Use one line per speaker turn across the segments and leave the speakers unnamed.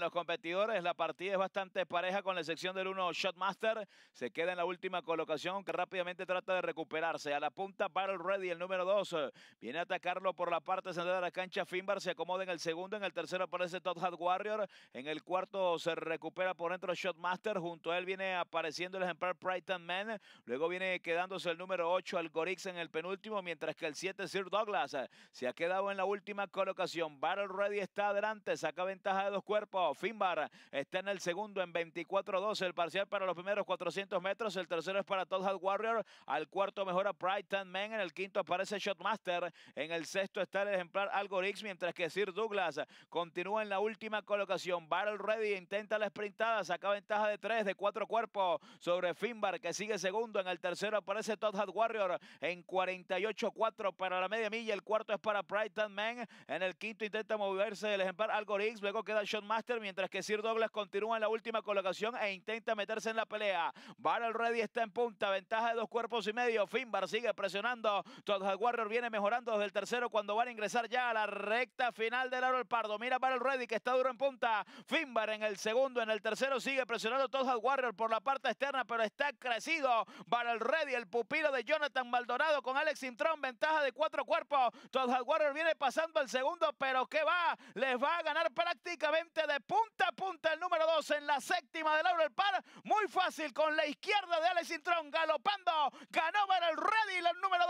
los competidores, la partida es bastante pareja con la sección del uno, Shotmaster. Se queda en la última colocación, que rápidamente trata de recuperarse. A la punta, Battle Ready, el número 2. Viene a atacarlo por la parte central de la cancha. Finbar se acomoda en el segundo, en el tercero aparece Todd Hat Warrior. En el cuarto se recupera por dentro Shotmaster. Junto a él viene apareciendo el ejemplar Brighton Man. Luego viene quedándose el número 8, Algorix, en el penúltimo, mientras que el 7, Sir Douglas, se ha quedado en la última colocación. Battle Ready está adelante, saca ventaja de dos cuerpos. Finbar está en el segundo en 24-12. El parcial para los primeros 400 metros. El tercero es para Todd Hat Warrior. Al cuarto mejora Brighton Men. En el quinto aparece Shotmaster. En el sexto está el ejemplar Algorix. Mientras que Sir Douglas continúa en la última colocación. Barrel Ready intenta la sprintada. Saca ventaja de tres, de cuatro cuerpos sobre Finbar que sigue segundo. En el tercero aparece Todd hat Warrior en 48-4 para la media milla. El cuarto es para Brighton Men. En el quinto intenta moverse el ejemplar Algorix. Luego queda Shotmaster Master, mientras que Sir Douglas continúa en la última colocación e intenta meterse en la pelea. Barrel Ready está en punta, ventaja de dos cuerpos y medio. Finbar sigue presionando. Todd Warrior viene mejorando desde el tercero cuando van a ingresar ya a la recta final del Aro El Pardo. Mira Barrel Ready que está duro en punta. Finbar en el segundo, en el tercero sigue presionando Todd Warrior por la parte externa, pero está crecido. Barrel Ready, el pupilo de Jonathan Maldonado con Alex Intron, ventaja de cuatro cuerpos. Todd Warrior viene pasando al segundo, pero ¿qué va, les va a ganar prácticamente de punta a punta el número 2 en la séptima de el Par. Muy fácil con la izquierda de Alex Intrón galopando. Ganó para el Ready el número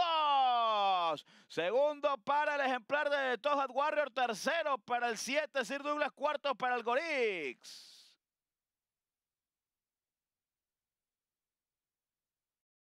2. Segundo para el ejemplar de Toad Warrior. Tercero para el 7 Sir Douglas. Cuarto para el Gorix.